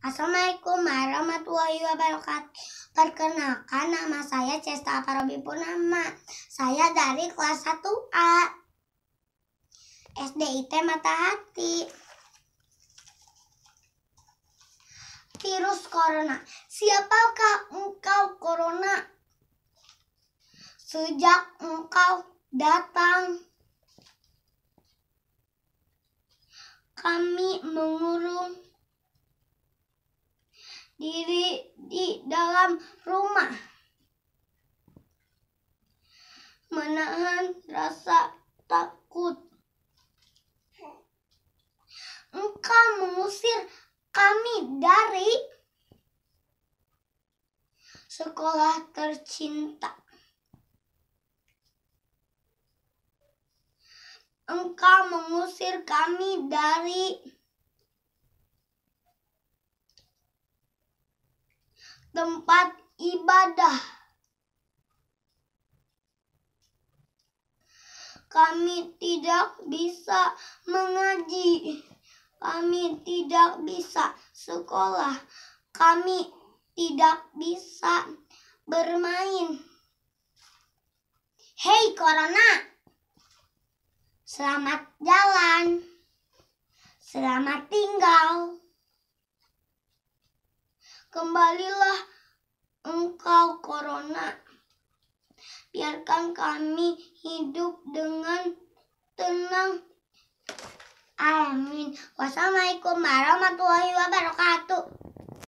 Assalamualaikum warahmatullahi wabarakatuh. Perkenalkan nama saya Cesta Aparobi Purnama. Saya dari kelas 1A. SDIT Mata Hati. Virus Corona. Siapakah engkau Corona? Sejak engkau datang kami mengurung diri di dalam rumah. Menahan rasa takut. Engkau mengusir kami dari sekolah tercinta. Engkau mengusir kami dari tempat ibadah. Kami tidak bisa mengaji, kami tidak bisa sekolah, kami tidak bisa bermain. Hei Corona, selamat jalan, selamat tinggal. Kembalilah engkau corona. Biarkan kami hidup dengan tenang. Amin. Wassalamualaikum warahmatullahi wabarakatuh.